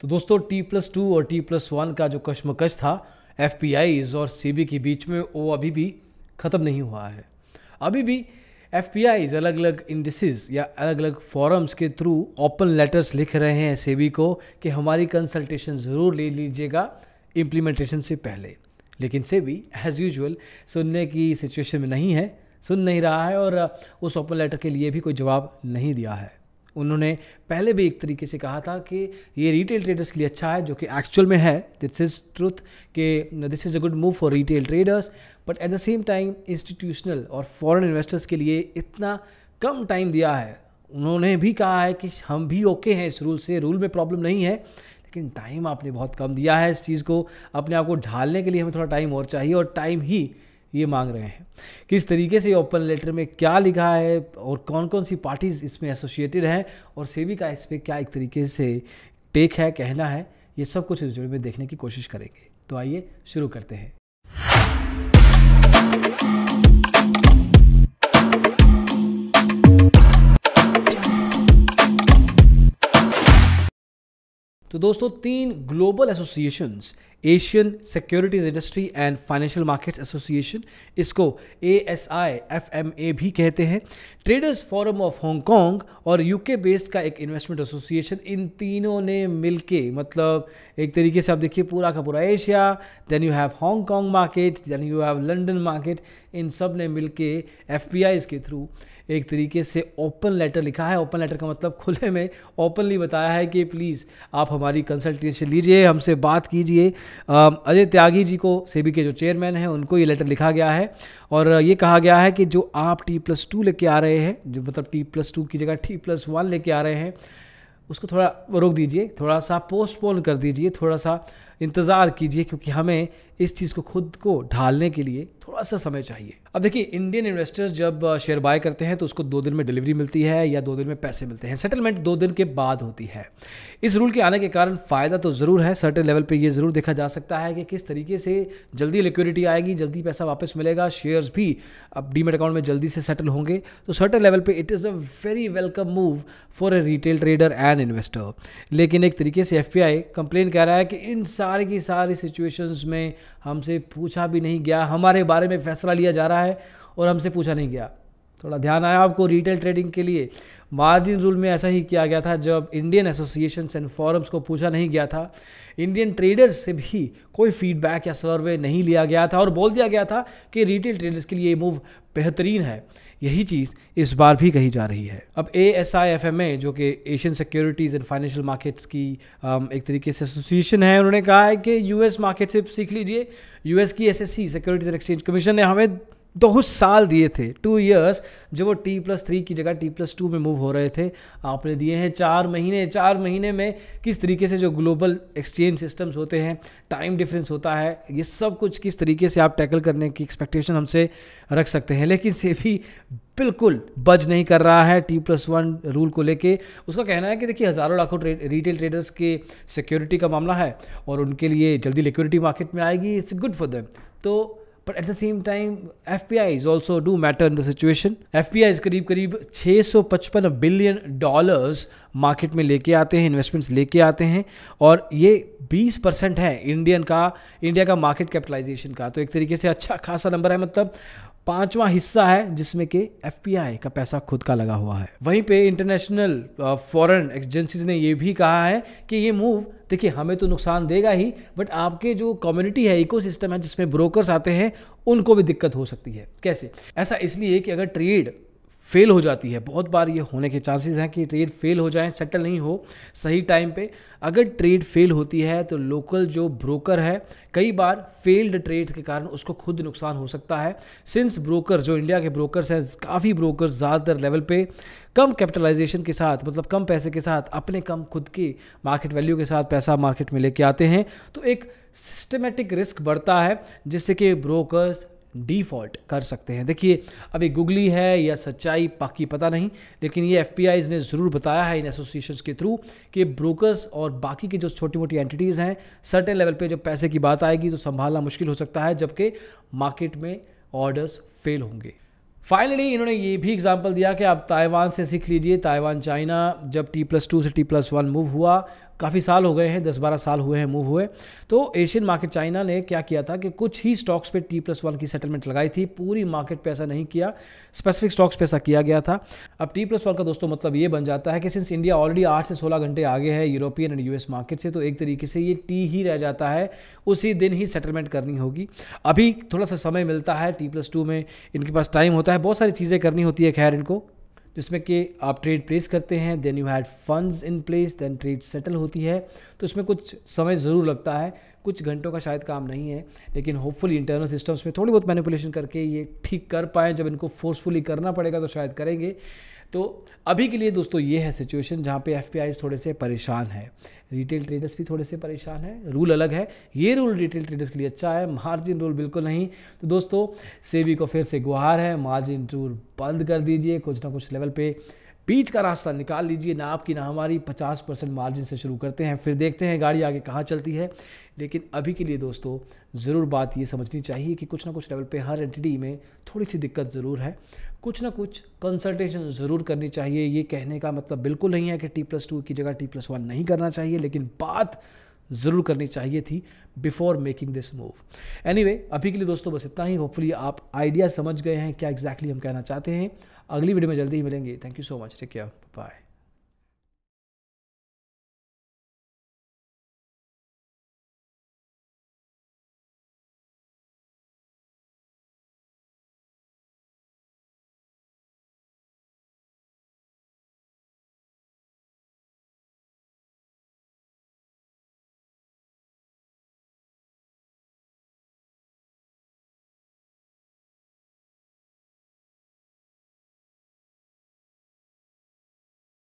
तो दोस्तों T plus two और टी प्लस वन का जो कश्मकश था एफ और सी के बीच में वो अभी भी ख़त्म नहीं हुआ है अभी भी एफ अलग अलग इंडिसेस या अलग अलग फॉरम्स के थ्रू ओपन लेटर्स लिख रहे हैं बी को कि हमारी कंसल्टेशन ज़रूर ले लीजिएगा इम्प्लीमेंटेशन से पहले लेकिन भी एज़ यूजल सुनने की सिचुएशन में नहीं है सुन नहीं रहा है और उस ओपन लेटर के लिए भी कोई जवाब नहीं दिया है उन्होंने पहले भी एक तरीके से कहा था कि ये रिटेल ट्रेडर्स के लिए अच्छा है जो कि एक्चुअल में है दिस इज़ ट्रूथ के this is a good move for retail traders but at the same time institutional और फॉरेन इन्वेस्टर्स के लिए इतना कम टाइम दिया है उन्होंने भी कहा है कि हम भी ओके okay हैं इस रूल से रूल में प्रॉब्लम नहीं है लेकिन टाइम आपने बहुत कम दिया है इस चीज़ को अपने आप को ढालने के लिए हमें थोड़ा टाइम और चाहिए और टाइम ही ये मांग रहे हैं किस तरीके से ओपन लेटर में क्या लिखा है और कौन कौन सी पार्टीज़ इसमें एसोसिएटेड हैं और सेबी का इस पर क्या एक तरीके से टेक है कहना है ये सब कुछ इस वीडियो में देखने की कोशिश करेंगे तो आइए शुरू करते हैं तो दोस्तों तीन global associations Asian securities industry and financial markets association इसको A S I F M A भी कहते हैं ट्रेडर्स फोरम ऑफ हांगकॉन्ग और यूके बेस्ड का एक इन्वेस्टमेंट एसोसिएशन इन तीनों ने मिलके मतलब एक तरीके से आप देखिए पूरा का पूरा Asia then you have Hong Kong market then you have London market इन सब ने मिल के एफ के थ्रू एक तरीके से ओपन लेटर लिखा है ओपन लेटर का मतलब खुले में ओपनली बताया है कि प्लीज़ आप हमारी कंसल्टेशन लीजिए हमसे बात कीजिए अजय त्यागी जी को सेबी के जो चेयरमैन हैं उनको ये लेटर लिखा गया है और ये कहा गया है कि जो आप टी प्लस टू लेके आ रहे हैं जो मतलब टी प्लस टू की जगह टी प्लस वन लेके आ रहे हैं उसको थोड़ा रोक दीजिए थोड़ा सा पोस्टपोन कर दीजिए थोड़ा सा इंतज़ार कीजिए क्योंकि हमें इस चीज़ को खुद को ढालने के लिए थोड़ा सा समय चाहिए अब देखिए इंडियन इन्वेस्टर्स जब शेयर बाय करते हैं तो उसको दो दिन में डिलीवरी मिलती है या दो दिन में पैसे मिलते हैं सेटलमेंट दो दिन के बाद होती है इस रूल के आने के कारण फ़ायदा तो ज़रूर है सर्टेन लेवल पर यह ज़रूर देखा जा सकता है कि किस तरीके से जल्दी लिक्विडिटी आएगी जल्दी पैसा वापस मिलेगा शेयर्स भी अब डीमेट अकाउंट में जल्दी से सेटल होंगे तो सर्टेन लेवल पर it is a very welcome move for a retail trader and investor लेकिन एक तरीके से एफ कंप्लेन कह रहा है कि इन सारे सारे की सारी सिचुएशंस में हमसे पूछा भी नहीं गया हमारे बारे में फैसला लिया जा रहा है और हमसे पूछा नहीं गया थोड़ा ध्यान आया आपको रिटेल ट्रेडिंग के लिए मार्जिन रूल में ऐसा ही किया गया था जब इंडियन एसोसिएशन एंड फॉरम्स को पूछा नहीं गया था इंडियन ट्रेडर्स से भी कोई फीडबैक या सर्वे नहीं लिया गया था और बोल दिया गया था कि रिटेल ट्रेडर्स के लिए ये मूव बेहतरीन है यही चीज़ इस बार भी कही जा रही है अब A S I F M A जो कि Asian securities and financial markets की um, एक तरीके से एसोसिएशन है उन्होंने कहा है कि यूएस मार्केट से सीख लीजिए यूएस की S S C securities and exchange commission ने हमें दो साल दिए थे टू ईयर्स जो वो टी प्लस थ्री की जगह टी प्लस टू में मूव हो रहे थे आपने दिए हैं चार महीने चार महीने में किस तरीके से जो ग्लोबल एक्सचेंज सिस्टम्स होते हैं टाइम डिफरेंस होता है ये सब कुछ किस तरीके से आप टैकल करने की एक्सपेक्टेशन हमसे रख सकते हैं लेकिन से भी बिल्कुल बज नहीं कर रहा है टी प्लस वन रूल को लेके उसका कहना है कि देखिए हज़ारों लाखों ट्रे, रिटेल ट्रेडर्स के सिक्योरिटी का मामला है और उनके लिए जल्दी लिक्विडिटी मार्केट में आएगी इट्स गुड फॉर देम तो but at the same time F P Is also do matter in the situation F P Is करीब करीब छः सौ पचपन बिलियन डॉलर्स मार्केट में लेके आते हैं इन्वेस्टमेंट्स लेके आते हैं और ये बीस परसेंट है इंडियन का इंडिया का मार्केट कैपिटलाइजेशन का तो एक तरीके से अच्छा खासा नंबर है मतलब पांचवा हिस्सा है जिसमें कि एफ का पैसा खुद का लगा हुआ है वहीं पे इंटरनेशनल फॉरेन एजेंसीज ने यह भी कहा है कि ये मूव देखिए हमें तो नुकसान देगा ही बट आपके जो कम्युनिटी है इकोसिस्टम है जिसमें ब्रोकर्स आते हैं उनको भी दिक्कत हो सकती है कैसे ऐसा इसलिए कि अगर ट्रेड फेल हो जाती है बहुत बार ये होने के चांसेस हैं कि ट्रेड फेल हो जाए सेटल नहीं हो सही टाइम पे अगर ट्रेड फेल होती है तो लोकल जो ब्रोकर है कई बार फेल्ड ट्रेड के कारण उसको खुद नुकसान हो सकता है सिंस ब्रोकर जो इंडिया के ब्रोकर्स हैं काफ़ी ब्रोकर ज़्यादातर लेवल पे कम कैपिटलाइजेशन के साथ मतलब कम पैसे के साथ अपने कम खुद की मार्केट वैल्यू के साथ पैसा मार्केट में लेके आते हैं तो एक सिस्टमेटिक रिस्क बढ़ता है जिससे कि ब्रोकर्स डिफॉल्ट कर सकते हैं देखिए अभी गुगली है या सच्चाई पाकि पता नहीं लेकिन ये एफ ने ज़रूर बताया है इन एसोसिएशन के थ्रू कि ब्रोकर्स और बाकी की जो छोटी मोटी एंटिटीज़ हैं सर्टेन लेवल पे जब पैसे की बात आएगी तो संभालना मुश्किल हो सकता है जबकि मार्केट में ऑर्डर्स फेल होंगे फाइनली इन्होंने ये भी एग्जाम्पल दिया कि आप ताइवान से सीख लीजिए ताइवान चाइना जब टी प्लस टू से टी प्लस वन मूव हुआ काफ़ी साल हो गए हैं दस बारह साल हुए हैं मूव हुए तो एशियन मार्केट चाइना ने क्या किया था कि कुछ ही स्टॉक्स पे टी प्लस वन की सेटलमेंट लगाई थी पूरी मार्केट पे ऐसा नहीं किया स्पेसिफिक स्टॉक्स पे ऐसा किया गया था अब टी प्लस वन का दोस्तों मतलब ये बन जाता है कि सिंस इंडिया ऑलरेडी आठ से सोलह घंटे आगे है यूरोपियन एंड यूएस मार्केट से तो एक तरीके से ये टी ही रह जाता है उसी दिन ही सेटलमेंट करनी होगी अभी थोड़ा सा समय मिलता है टी प्लस टू में इनके पास टाइम होता है बहुत सारी चीज़ें करनी होती है खैर इनको जिसमें कि आप ट्रेड प्लेस करते हैं then you had funds in place then trade settle होती है तो इसमें कुछ समय ज़रूर लगता है कुछ घंटों का शायद काम नहीं है लेकिन होपफुली इंटरनल सिस्टम्स में थोड़ी बहुत मैनिपुलेशन करके ये ठीक कर पाएँ जब इनको फोर्सफुली करना पड़ेगा तो शायद करेंगे तो अभी के लिए दोस्तों ये है सिचुएशन जहाँ पे एफ थोड़े से परेशान है रिटेल ट्रेडर्स भी थोड़े से परेशान है रूल अलग है ये रूल रिटेल ट्रेडर्स के लिए अच्छा है मार्जिन रूल बिल्कुल नहीं तो दोस्तों सेबी को फिर से गुहार है मार्जिन रूल बंद कर दीजिए कुछ ना कुछ लेवल पे बीच का रास्ता निकाल लीजिए ना आपकी ना हमारी 50 परसेंट मार्जिन से शुरू करते हैं फिर देखते हैं गाड़ी आगे कहाँ चलती है लेकिन अभी के लिए दोस्तों ज़रूर बात ये समझनी चाहिए कि कुछ ना कुछ लेवल पे हर एंटिटी में थोड़ी सी दिक्कत ज़रूर है कुछ ना कुछ कंसल्टेशन ज़रूर करनी चाहिए ये कहने का मतलब बिल्कुल नहीं है कि टी प्लस टू की जगह टी प्लस वन नहीं करना चाहिए लेकिन बात ज़रूर करनी चाहिए थी before making this move any अभी के लिए दोस्तों बस इतना ही होपफुली आप आइडिया समझ गए हैं क्या एग्जैक्टली exactly हम कहना चाहते हैं अगली वीडियो में जल्दी ही मिलेंगे thank you so much take care bye